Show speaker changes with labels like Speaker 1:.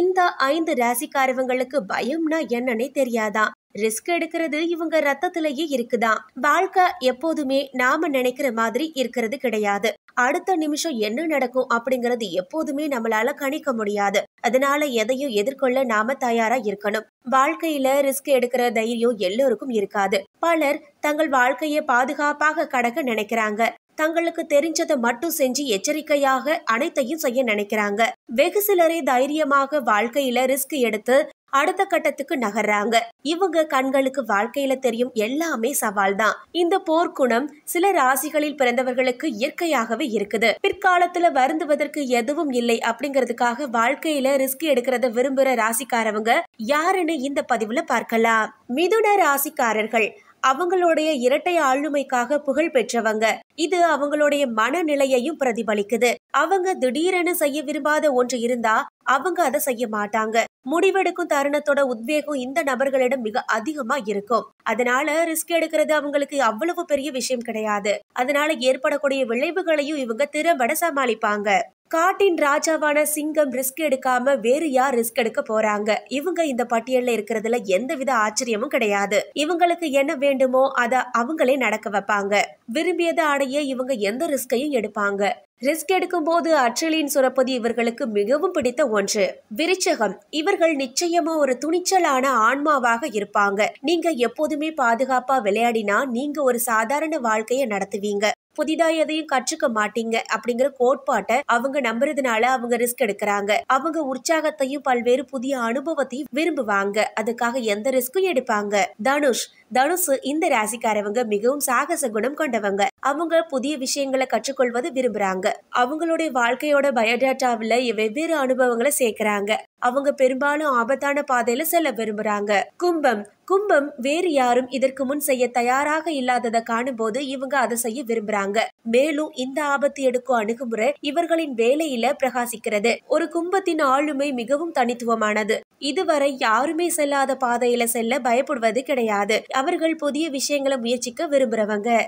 Speaker 1: இந்த ஐந்து ராசிக்காரவங்களுக்கு பயம்னா என்னன்னே தெரியாதா ரிஸ்க் எடுக்கிறது இவங்க ரத்தத்திலேயே இருக்குதான் வாழ்க்கை எப்போதுமே நாம நினைக்கிற மாதிரி இருக்கிறது கிடையாது அடுத்த நிமிஷம் என்ன நடக்கும் அப்படிங்கறது எப்போதுமே நம்மளால கணிக்க முடியாது அதனால எதையும் எதிர்கொள்ள நாம தயாரா இருக்கணும் வாழ்க்கையில ரிஸ்க் எடுக்கிற தைரியம் எல்லோருக்கும் இருக்காது பலர் தங்கள் வாழ்க்கையை பாதுகாப்பாக கடக்க நினைக்கிறாங்க தங்களுக்கு தெரிஞ்சதை மட்டும் செஞ்சு எச்சரிக்கையாக அனைத்தையும் செய்ய நினைக்கிறாங்க வெகு சிலரே தைரியமாக வாழ்க்கையில ரிஸ்க் எடுத்து அடுத்த கட்டத்துக்கு நகர்றாங்க இவங்க கண்களுக்கு வாழ்க்கையில தெரியும் எல்லாமே சவால் தான் இந்த போர்க்குணம் சில ராசிகளில் பிறந்தவர்களுக்கு இயற்கையாகவே இருக்குது பிற்காலத்துல வருந்துவதற்கு எதுவும் இல்லை அப்படிங்கறதுக்காக வாழ்க்கையில ரிஸ்க் எடுக்கிறத விரும்புற ராசிக்காரவங்க யாருன்னு இந்த பதிவுல பார்க்கலாம் மிதுன ராசிக்காரர்கள் அவங்களுடைய இரட்டை ஆளுமைக்காக புகழ் பெற்றவங்க இது அவங்களுடைய மனநிலையையும் பிரதிபலிக்குது அவங்க திடீரென செய்ய விரும்பாத ஒன்று இருந்தா அவங்க அதை செய்ய மாட்டாங்க முடிவெடுக்கும் தருணத்தோட உத்வேகம் இந்த நபர்களிடம் மிக அதிகமா இருக்கும் அதனால ரிஸ்க் எடுக்கிறது அவங்களுக்கு அவ்வளவு பெரிய விஷயம் கிடையாது அதனால ஏற்படக்கூடிய விளைவுகளையும் இவங்க திறம்பட சமாளிப்பாங்க காட்டின் ராஜாவான சிங்கம் ரிஸ்க் எடுக்காம வேறு யார் ரிஸ்க் எடுக்க போறாங்க இவங்க இந்த பட்டியல்ல இருக்கிறதுல எந்தவித ஆச்சரியமும் கிடையாது இவங்களுக்கு என்ன வேண்டுமோ அத அவங்களே நடக்க வைப்பாங்க விரும்பியதை அடைய இவங்க எந்த ரிஸ்கையும் எடுப்பாங்க ரிஸ்க் எடுக்கும் போது அச்சலின் சுரப்பது இவர்களுக்கு மிகவும் பிடித்த ஒன்று விருச்சகம் இவர்கள் நிச்சயமா ஒரு துணிச்சலான ஆன்மாவாக இருப்பாங்க நீங்க எப்போதுமே பாதுகாப்பா விளையாடினா நீங்க ஒரு சாதாரண வாழ்க்கையை நடத்துவீங்க புதிதாக எதையும் கற்றுக்க மாட்டீங்க அப்படிங்கிற கோட்பாட்டை அவங்க நம்புறதுனால அவங்க ரிஸ்க் எடுக்கிறாங்க அவங்க உற்சாகத்தையும் பல்வேறு புதிய அனுபவத்தையும் விரும்புவாங்க அதுக்காக எந்த ரிஸ்க்கும் எடுப்பாங்க தனுஷ் தனுஷ் இந்த ராசிக்காரவங்க மிகவும் சாகச குணம் கொண்டவங்க அவங்க புதிய விஷயங்களை கற்றுக்கொள்வது விரும்புறாங்க அவங்களுடைய வாழ்க்கையோட பயோடேட்டாவில வெவ்வேறு அனுபவங்களை சேர்க்கிறாங்க அவங்க பெரும்பாலும் ஆபத்தான பாதையில செல்ல விரும்புறாங்க கும்பம் கும்பம் வேறு யாரும் இதற்கு முன் செய்ய தயாராக இல்லாததை காணும்போது இவங்க அதை செய்ய விரும்புறாங்க மேலும் இந்த ஆபத்து எடுக்கும் அணுகுமுறை இவர்களின் வேலையில பிரகாசிக்கிறது ஒரு கும்பத்தின் ஆளுமை மிகவும் தனித்துவமானது இதுவரை யாருமே செல்லாத பாதையில செல்ல பயப்படுவது கிடையாது அவர்கள் புதிய விஷயங்களை முயற்சிக்க விரும்புறவங்க